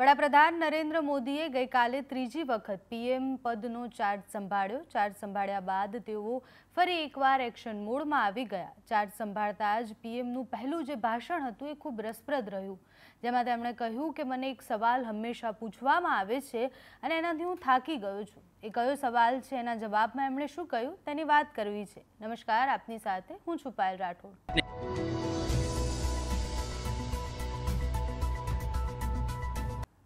વડાપ્રધાન નરેન્દ્ર મોદીએ ગઈકાલે ત્રીજી વખત પીએમ પદનો ચાર્જ સંભાળ્યો ચાર્જ સંભાળ્યા બાદ તેઓ ફરી એકવાર એક્શન મોડમાં આવી ગયા ચાર્જ સંભાળતા જ પીએમનું પહેલું જે ભાષણ હતું એ ખૂબ રસપ્રદ રહ્યું જેમાં તેમણે કહ્યું કે મને એક સવાલ હંમેશા પૂછવામાં આવે છે અને એનાથી હું થાકી ગયો છું એ કયો સવાલ છે એના જવાબમાં એમણે શું કહ્યું તેની વાત કરવી છે નમસ્કાર આપની સાથે હું છુપાયેલ રાઠોડ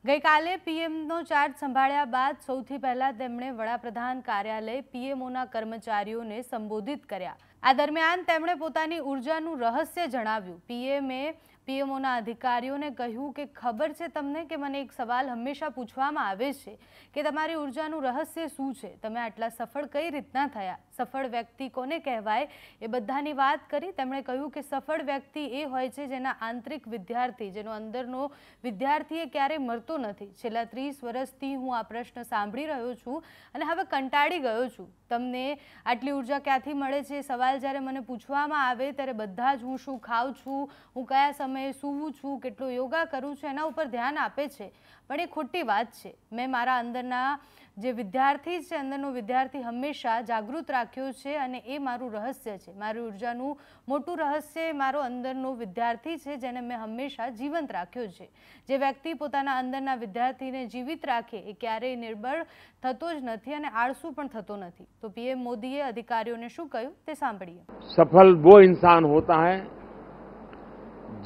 ગઈકાલે પીએમનો ચાર્જ સંભાળ્યા બાદ સૌથી પહેલા તેમણે વડાપ્રધાન કાર્યાલય પીએમઓના કર્મચારીઓને સંબોધિત કર્યા આ દરમિયાન તેમણે પોતાની ઉર્જાનું રહસ્ય જણાવ્યું પીએમએ પીએમઓના અધિકારીઓને કહ્યું કે ખબર છે તમને કે મને એક સવાલ હંમેશા પૂછવામાં આવે છે કે તમારી ઉર્જાનું રહસ્ય શું છે તમે આટલા સફળ કઈ રીતના થયા સફળ વ્યક્તિ કોને કહેવાય એ બધાની વાત કરી તેમણે કહ્યું કે સફળ વ્યક્તિ એ હોય છે જેના આંતરિક વિદ્યાર્થી જેનો અંદરનો વિદ્યાર્થી એ ક્યારેય મરતો નથી છેલ્લા ત્રીસ વર્ષથી હું આ પ્રશ્ન સાંભળી રહ્યો છું અને હવે કંટાળી ગયો છું તમને આટલી ઉર્જા ક્યાંથી મળે છે સવાલ જ્યારે મને પૂછવામાં આવે ત્યારે બધા જ હું શું ખાઉં છું હું કયા સમય સમયે સૂવું છું કેટલું યોગા કરું છું એના ઉપર ધ્યાન આપે છે પણ એ ખોટી વાત છે મેં મારા અંદરના જે વિદ્યાર્થી છે અંદરનો વિદ્યાર્થી હંમેશા જાગૃત રાખ્યો છે અને એ મારું રહસ્ય છે મારી ઉર્જાનું મોટું રહસ્ય મારો અંદરનો વિદ્યાર્થી છે જેને મેં હંમેશા જીવંત રાખ્યો છે જે વ્યક્તિ પોતાના અંદરના વિદ્યાર્થીને જીવિત રાખે એ ક્યારેય નિર્બળ થતો જ નથી અને આળસુ પણ થતો નથી તો પીએમ મોદીએ અધિકારીઓને શું કહ્યું તે સાંભળીએ સફળ વો ઇન્સાન હોતા હૈ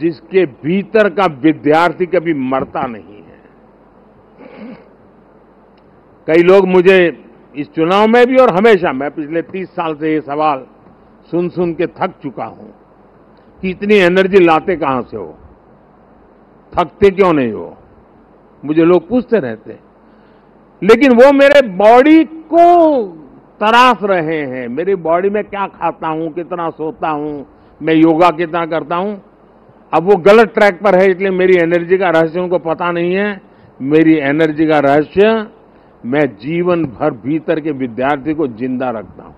जिसके भीतर का विद्यार्थी कभी मरता नहीं है कई लोग मुझे इस चुनाव में भी और हमेशा मैं पिछले तीस साल से ये सवाल सुन सुन के थक चुका हूं कि इतनी एनर्जी लाते कहां से हो थकते क्यों नहीं हो मुझे लोग पूछते रहते लेकिन वो मेरे बॉडी को तरास रहे हैं मेरी बॉडी में क्या खाता हूं कितना सोता हूं मैं योगा कितना करता हूं अब वो गलत ट्रैक पर है इसलिए मेरी एनर्जी का रहस्य उनको पता नहीं है मेरी एनर्जी का रहस्य मैं जीवन भर भीतर के विद्यार्थी को जिंदा रखता हूं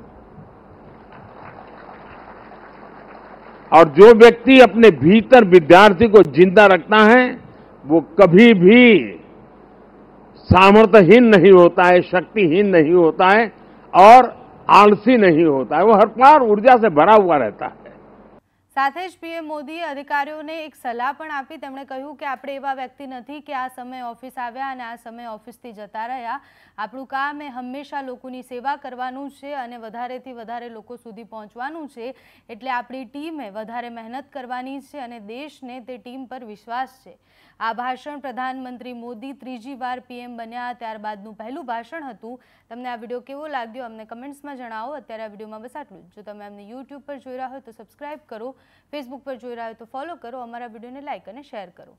और जो व्यक्ति अपने भीतर विद्यार्थी को जिंदा रखता है वो कभी भी सामर्थ्यहीन नहीं होता है शक्तिहीन नहीं होता है और आलसी नहीं होता है वो हर पार ऊर्जा से भरा हुआ रहता है સાથે જ પીએમ મોદીએ અધિકારીઓને એક સલાહ પણ આપી તેમણે કહ્યું કે આપણે એવા વ્યક્તિ નથી કે આ સમયે ઓફિસ આવ્યા અને આ સમયે ઓફિસથી જતા રહ્યા આપણું કામ એ હંમેશા લોકોની સેવા કરવાનું છે અને વધારેથી વધારે લોકો સુધી પહોંચવાનું છે એટલે આપણી ટીમે વધારે મહેનત કરવાની છે અને દેશને તે ટીમ પર વિશ્વાસ છે આ ભાષણ પ્રધાનમંત્રી મોદી ત્રીજી વાર પીએમ બન્યા ત્યારબાદનું પહેલું ભાષણ હતું તમને આ વિડીયો કેવો લાગ્યો અમને કમેન્ટ્સમાં જણાવો અત્યારે આ વિડીયોમાં બસ આટલું જો તમે અમને યુટ્યુબ પર જોઈ રહ્યા હોય તો સબસ્ક્રાઈબ કરો ફેસબુક પર જોઈ રહ્યા હોય તો ફોલો કરો અમારા વિડીયોને લાઇક અને શેર કરો